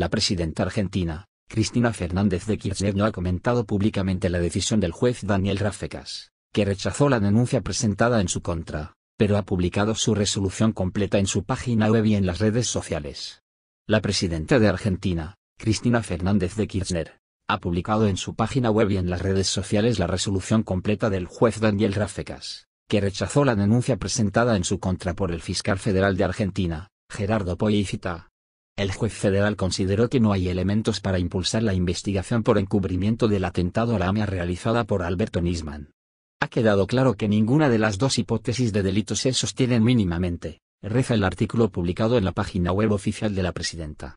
La presidenta argentina, Cristina Fernández de Kirchner no ha comentado públicamente la decisión del juez Daniel Rafecas, que rechazó la denuncia presentada en su contra, pero ha publicado su resolución completa en su página web y en las redes sociales. La presidenta de Argentina, Cristina Fernández de Kirchner, ha publicado en su página web y en las redes sociales la resolución completa del juez Daniel Rafecas, que rechazó la denuncia presentada en su contra por el fiscal federal de Argentina, Gerardo Cita el juez federal consideró que no hay elementos para impulsar la investigación por encubrimiento del atentado a la AMIA realizada por Alberto Nisman. Ha quedado claro que ninguna de las dos hipótesis de delito se sostienen mínimamente, reza el artículo publicado en la página web oficial de la presidenta.